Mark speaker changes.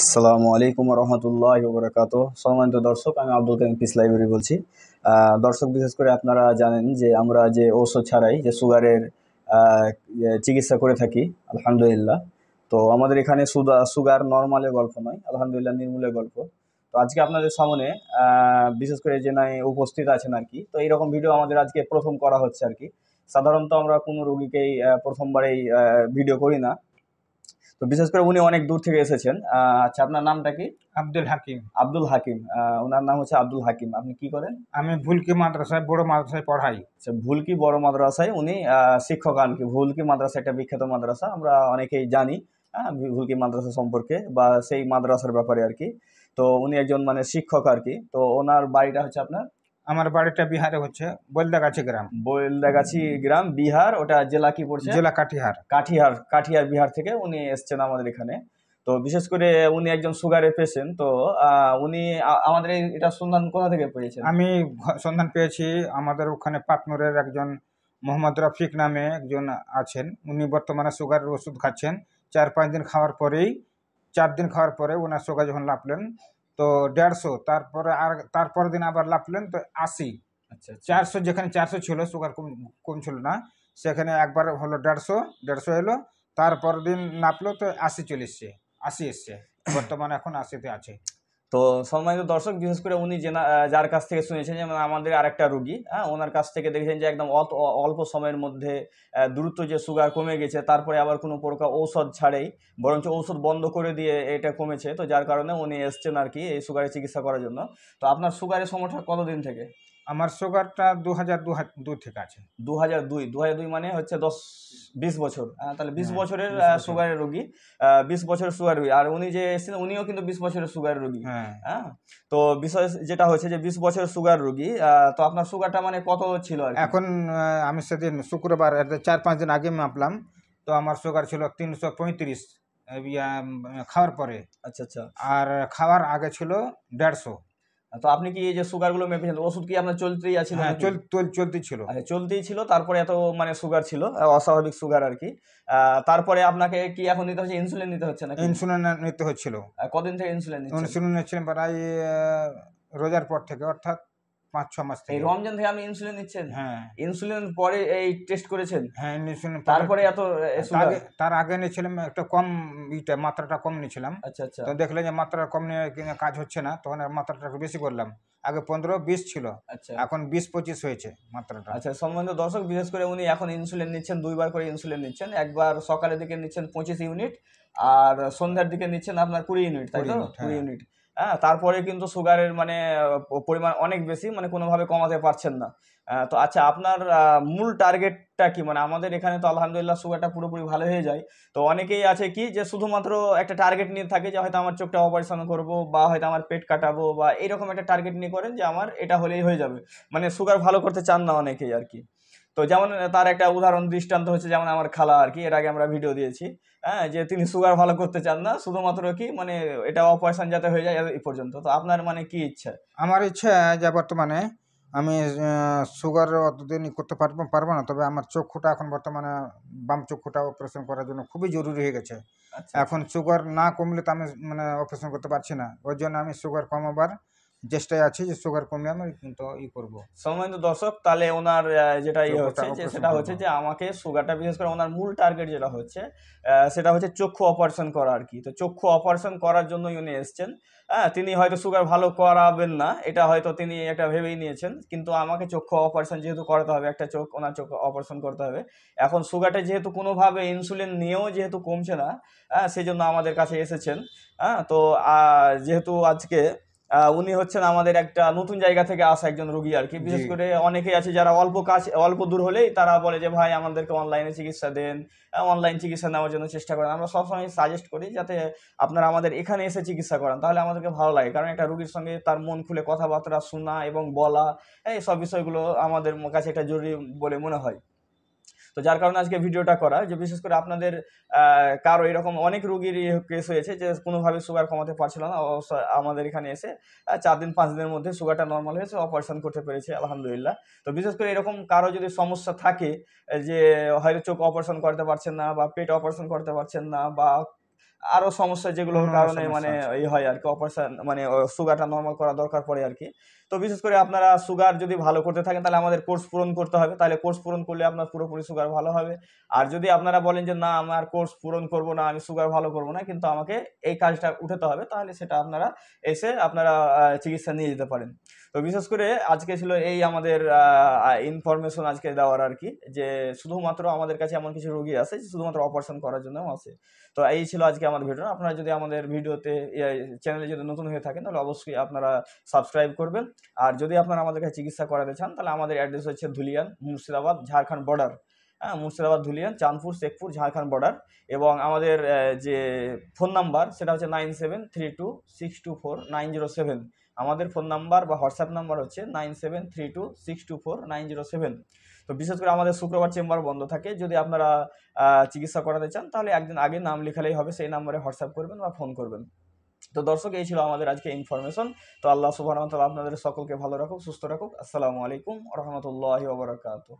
Speaker 1: আসসালামু আলাইকুম রহমতুল্লাহ বরকাত সম্মানিত দর্শক আমি আব্দুল কালিম পিস লাইব্রেরি বলছি দর্শক বিশেষ করে আপনারা জানেন যে আমরা যে ওষুধ ছাড়াই যে সুগারের চিকিৎসা করে থাকি আলহামদুলিল্লাহ তো আমাদের এখানে সুগার নর্মালে গল্প নয় আলহামদুলিল্লাহ নির্মূলের গল্প তো আজকে আপনাদের সামনে বিশেষ করে যে নাই উপস্থিত আছেন আর কি তো এইরকম ভিডিও আমাদের আজকে প্রথম করা হচ্ছে আর কি সাধারণত আমরা কোনো রুগীকেই প্রথমবারেই ভিডিও করি না তো বিশেষ করে উনি অনেক দূর থেকে এসেছেন আচ্ছা আপনার নামটা কি আব্দুল হাকিম আব্দুল হাকিম ওনার নাম হচ্ছে আব্দুল হাকিম আপনি কি করেন আমি ভুলকি মাদ্রাসায় বড় মাদ্রাসায় পড়াই আচ্ছা ভুলকি বড় মাদ্রাসায় উনি শিক্ষক আন কি ভুলকি মাদ্রাসা একটা বিখ্যাত মাদ্রাসা আমরা অনেকেই জানি ভুলকি মাদ্রাসা সম্পর্কে বা সেই মাদ্রাসার ব্যাপারে আর কি তো উনি একজন মানে শিক্ষক আর কি তো ওনার বাড়িটা হচ্ছে আপনার আমার বাড়িটা বিহারে হচ্ছে বৈলদাগাছি গ্রাম বৈলদাগাছি গ্রাম বিহার ওটা জেলা কি পড়ছে জেলা কাঠিহার কাঠিহার কাঠিহার বিহার থেকে উনি এসছেন আমাদের এখানে তো বিশেষ করে উনি একজন সুগারের পেশেন্ট তো উনি আমাদের এটা সন্ধান কোথা থেকে পেয়েছেন আমি
Speaker 2: সন্ধান পেয়েছি আমাদের ওখানে পাটনরের একজন মোহাম্মদ রফিক নামে একজন আছেন উনি বর্তমানে সুগারের ওষুধ খাচ্ছেন চার পাঁচ দিন খাওয়ার পরেই চার দিন খাওয়ার পরে ওনার সুগার যখন লাভলেন তো দেড়শো তারপরে আর তারপরের দিন আবার লাফলেন তো আশি আচ্ছা, আচ্ছা চারশো যেখানে চারশো ছিল সুগার কম কম ছিল না সেখানে একবার হলো দেড়শো দেড়শো এলো তারপর দিন নাপলো তো আশি চলে এসছে
Speaker 1: আশি এসছে বর্তমানে এখন আশিতে আছে তো সম্মানিত দর্শক বিশেষ করে উনি যে যার কাছ থেকে শুনেছেন যেমন আমাদের আরেকটা রুগী হ্যাঁ ওনার কাছ থেকে দেখেছেন যে একদম অল্প সময়ের মধ্যে দ্রুত যে সুগার কমে গেছে তারপরে আবার কোনো প্রকার ঔষধ ছাড়েই বরঞ্চ ঔষধ বন্ধ করে দিয়ে এটা কমেছে তো যার কারণে উনি এসছেন আর কি এই সুগারের চিকিৎসা করার জন্য তো আপনার সুগারের সমস্যা কতদিন থেকে আমার সুগারটা দু হাজার দু থেকে আছে দু হাজার দুই দু হাজার দুই মানে হচ্ছে দশ বিশ বছর তাহলে বিশ হ্যাঁ, বছরের সুগারের রোগী বিশ বছরের সুগার রোগী আর উনি যে এসেছিলেন উনিও কিন্তু বিশ বছরের সুগার রোগী হ্যাঁ।, হ্যাঁ তো বিষয় যেটা হয়েছে যে বিশ বছরের সুগার রোগী তো আপনার সুগারটা মানে কত ছিল এখন আমি সেদিন শুক্রবার
Speaker 2: চার পাঁচ দিন আগে মাপলাম তো আমার সুগার ছিল তিনশো পঁয়ত্রিশ
Speaker 1: খাওয়ার পরে আচ্ছা আচ্ছা আর খাওয়ার আগে ছিল দেড়শো তো আপনি কি এই যে সুগারগুলো মেপেছেন ওষুধ কি আপনার চলতেই আছে হ্যাঁ চলতেই ছিল আচ্ছা চলতেই ছিল তারপরে এত মানে সুগার ছিল অস্বাভাবিক সুগার আর কি তারপরে আপনাকে কি এখন নিতে হচ্ছে ইনসুলিন নিতে হচ্ছে না ইনসুলিন নিতে হচ্ছিল কদিন থেকে ইনসুলিন ইনসুলিন
Speaker 2: নিচ্ছিলেন প্রায় রোজার পর থেকে অর্থাৎ পাঁচ ছ মাস থেকে রমজান
Speaker 1: থেকে আপনি ইনসুলিন নিচ্ছেন হ্যাঁ ইনসুলিন পরে এই টেস্ট করেছেন হ্যাঁ ইনসুলিন তারপরে এত
Speaker 2: তার আগে নিয়েছিলাম একটা কম ইটা মাত্রাটা কম নিয়েছিলাম আচ্ছা আচ্ছা তো দেখলাম যে মাত্রা কম নিয়ে কাজ হচ্ছে না তখন মাত্রাটা একটু বেশি করলাম আগে পনেরো
Speaker 1: বিশ ছিল আচ্ছা এখন বিশ পঁচিশ হয়েছে মাত্রাটা আচ্ছা সম্বন্ধ দর্শক বিশেষ করে উনি এখন ইনসুলিন নিচ্ছেন দুইবার করে ইনসুলিন নিচ্ছেন একবার সকালের দিকে নিচ্ছেন পঁচিশ ইউনিট আর সন্ধ্যার দিকে নিচ্ছেন আপনার কুড়ি ইউনিট তাই তো কুড়ি ইউনিট হ্যাঁ। হ্যাঁ তারপরে কিন্তু সুগারের মানে পরিমাণ অনেক বেশি মানে কোনোভাবে কমাতে পারছেন না তো আচ্ছা আপনার মূল টার্গেটটা কি মানে আমাদের এখানে তো আলহামদুলিল্লাহ সুগারটা পুরোপুরি ভালো হয়ে যায় তো অনেকেই আছে কি যে শুধুমাত্র একটা টার্গেট নিয়ে থাকে যে হয়তো আমার চোখটা অপারেশন করব বা হয়তো আমার পেট কাটাবো বা এরকম একটা টার্গেট নিয়ে করেন যে আমার এটা হলেই হয়ে যাবে মানে সুগার ভালো করতে চান না অনেকেই আর কি তো যেমন তার একটা উদাহরণ দৃষ্টান্ত হচ্ছে যেমন আমার খালা আর কি এর আগে আমরা ভিডিও দিয়েছি হ্যাঁ যে তিনি সুগার ভালো করতে চান না শুধুমাত্র কি মানে এটা অপারেশন যাতে হয়ে যায় এই পর্যন্ত তো আপনার মানে কি ইচ্ছা আমার ইচ্ছা যে
Speaker 2: বর্তমানে আমি সুগার অতদিন করতে পারবো পারবো না তবে আমার চক্ষুটা এখন বর্তমানে বাম চক্ষুটা অপারেশন করার জন্য খুবই জরুরি হয়ে গেছে আচ্ছা। এখন সুগার না কমলে তো আমি মানে অপারেশন করতে পারছি না ওই জন্য আমি সুগার কমাবার চেষ্টায় আছে যে সুগার কমে
Speaker 1: আমি কিন্তু ই করব সময় দর্শক তাহলে ওনার যেটা ইয়ে হচ্ছে যে সেটা হচ্ছে যে আমাকে সুগারটা বিশেষ করে ওনার মূল টার্গেট যেটা হচ্ছে সেটা হচ্ছে চক্ষু অপারেশন করা আর কি তো চক্ষু অপারেশন করার জন্য উনি এসছেন হ্যাঁ তিনি হয়তো সুগার ভালো করাবেন না এটা হয়তো তিনি এটা ভেবেই নিয়েছেন কিন্তু আমাকে চক্ষু অপারেশন যেহেতু করাতে হবে একটা চোখ ওনার চোখ অপারেশন করতে হবে এখন সুগারটা যেহেতু কোনোভাবে ইনসুলিন নিয়েও যেহেতু কমছে না হ্যাঁ সেই জন্য আমাদের কাছে এসেছেন হ্যাঁ তো যেহেতু আজকে উনি হচ্ছেন আমাদের একটা নতুন জায়গা থেকে আসা একজন রোগী আর কি বিশেষ করে অনেকেই আছে যারা অল্প কাজ অল্প দূর হলেই তারা বলে যে ভাই আমাদেরকে অনলাইনে চিকিৎসা দেন অনলাইন চিকিৎসা নেওয়ার জন্য চেষ্টা করেন আমরা সবসময় সাজেস্ট করি যাতে আপনারা আমাদের এখানে এসে চিকিৎসা করান তাহলে আমাদেরকে ভালো লাগে কারণ একটা রুগীর সঙ্গে তার মন খুলে কথাবার্তা শোনা এবং বলা এই সব বিষয়গুলো আমাদের কাছে একটা জরুরি বলে মনে হয় তো যার কারণে আজকে ভিডিওটা করা যে বিশেষ করে আপনাদের কারো এরকম অনেক রুগীর কেস হয়েছে যে কোনোভাবে সুগার কমাতে পারছিল না আমাদের এখানে এসে চার দিন পাঁচ দিনের মধ্যে সুগারটা নর্মাল হয়েছে অপারেশন করতে পেরেছে আলহামদুলিল্লাহ তো বিশেষ করে এরকম কারো যদি সমস্যা থাকে যে হয়তো চোখ অপারেশন করতে পারছেন না বা পেট অপারেশন করতে পারছেন না বা আরো সমস্যা যেগুলোর হ্যাঁ, কারণে মানে এই ইয়ে হয় আর কি অপারেশন মানে সুগারটা নর্মাল করা দরকার পড়ে আর কি তো বিশেষ করে আপনারা সুগার যদি ভালো করতে থাকেন তাহলে আমাদের কোর্স পূরণ করতে হবে তাহলে কোর্স পূরণ করলে আপনার পুরোপুরি সুগার ভালো হবে আর যদি আপনারা বলেন যে না আমার কোর্স পূরণ করব না আমি সুগার ভালো করব না কিন্তু আমাকে এই কাজটা উঠাতে হবে তাহলে সেটা আপনারা এসে আপনারা চিকিৎসা নিয়ে যেতে পারেন তো বিশেষ করে আজকে ছিল এই আমাদের ইনফরমেশন আজকে দেওয়ার আর কি যে শুধুমাত্র আমাদের কাছে এমন কিছু রোগী আছে শুধুমাত্র অপারেশন করার জন্য আছে তো এই ছিল আজকে আমাদের ভিডিও আপনারা যদি আমাদের ভিডিওতে চ্যানেলে যদি নতুন হয়ে থাকেন তাহলে অবশ্যই আপনারা সাবস্ক্রাইব করবেন আর যদি আপনারা আমাদের কাছে চিকিৎসা করাতে চান তাহলে আমাদের অ্যাড্রেস হচ্ছে ধুলিয়ান মুর্শিদাবাদ ঝাড়খণ্ড বর্ডার হ্যাঁ মুর্শিদাবাদ ধুলিয়ান চাঁদপুর শেখপুর ঝাড়খণ্ড বর্ডার এবং আমাদের যে ফোন নাম্বার সেটা হচ্ছে nine seven three two six two four nine zero seven আমাদের ফোন নাম্বার বা হোয়াটসঅ্যাপ নাম্বার হচ্ছে nine seven three two six two four nine zero seven তো বিশেষ করে আমাদের শুক্রবার চেম্বার বন্ধ থাকে যদি আপনারা চিকিৎসা করাতে চান তাহলে একদিন আগে নাম লেখালেই হবে সেই নাম্বারে হোয়াটসঅ্যাপ করবেন বা ফোন করবেন তো দর্শক এই ছিল আমাদের আজকে ইনফরমেশন তো আল্লাহ সুবাহ আপনাদের সকলকে ভালো রাখুক সুস্থ রাখুক আসসালামু আলাইকুম রহমতুল্লাহ ওবরাকাতু